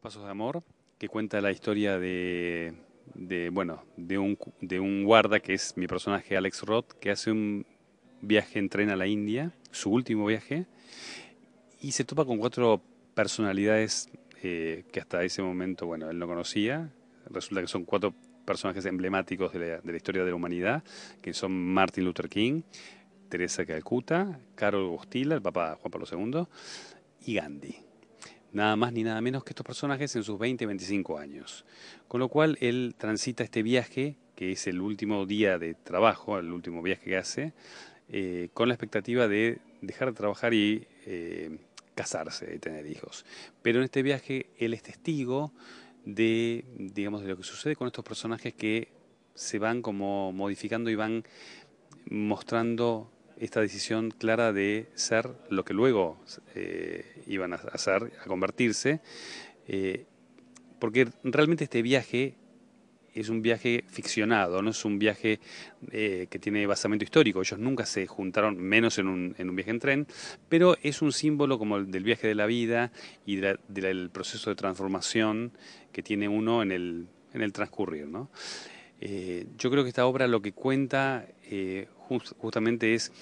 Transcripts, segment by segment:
Pasos de Amor, que cuenta la historia de, bueno, de un, guarda que es mi personaje Alex Roth, que hace un viaje en tren a la India, su último viaje, y se topa con cuatro personalidades eh, que hasta ese momento, bueno, él no conocía. Resulta que son cuatro personajes emblemáticos de la, historia de la humanidad, que son Martin Luther King, Teresa Calcuta, Carol Bostila, el papá Juan Pablo II, y Gandhi nada más ni nada menos que estos personajes en sus 20, 25 años. Con lo cual él transita este viaje, que es el último día de trabajo, el último viaje que hace, eh, con la expectativa de dejar de trabajar y eh, casarse y tener hijos. Pero en este viaje él es testigo de, digamos, de lo que sucede con estos personajes que se van como modificando y van mostrando esta decisión clara de ser lo que luego eh, iban a hacer, a convertirse, eh, porque realmente este viaje es un viaje ficcionado, no es un viaje eh, que tiene basamento histórico. Ellos nunca se juntaron, menos en un, un, viaje en tren, pero es un símbolo como el del viaje de la vida y del proceso de transformación que tiene uno en el, transcurrir. ¿no? Eh, yo creo que esta obra lo que cuenta eh, justamente es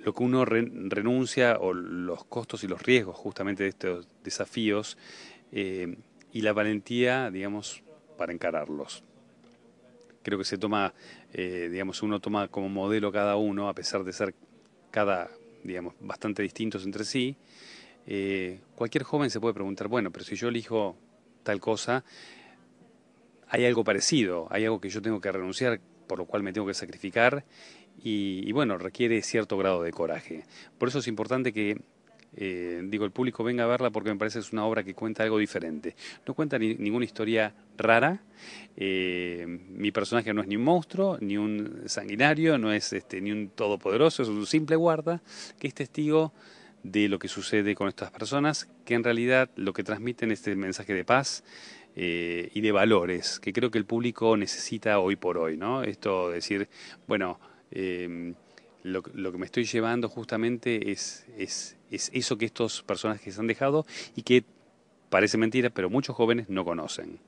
lo que uno renuncia o los costos y los riesgos justamente de estos desafíos eh, y la valentía, digamos, para encararlos. Creo que se toma, digamos, uno toma como modelo cada uno, a pesar de ser cada, digamos, bastante distintos entre sí. cualquier joven se puede preguntar, bueno, pero si yo elijo tal cosa, hay algo parecido, hay algo que yo tengo que renunciar, por lo cual me tengo que sacrificar y, bueno, requiere cierto grado de coraje. Por eso es importante que, eh, digo, el público venga a verla porque me parece que es una obra que cuenta algo diferente. No cuenta ninguna historia rara, eh, mi personaje no es ni un monstruo, ni un sanguinario, no es este, ni un todopoderoso, es un simple guarda que es testigo de lo que sucede con estas personas, que en realidad lo que transmiten es este mensaje de paz, eh, y de valores que creo que el público necesita hoy por hoy, ¿no? Esto decir, bueno, em, lo, que me estoy llevando justamente es, es, es eso que estos personajes han dejado y que parece mentira, pero muchos jóvenes no conocen.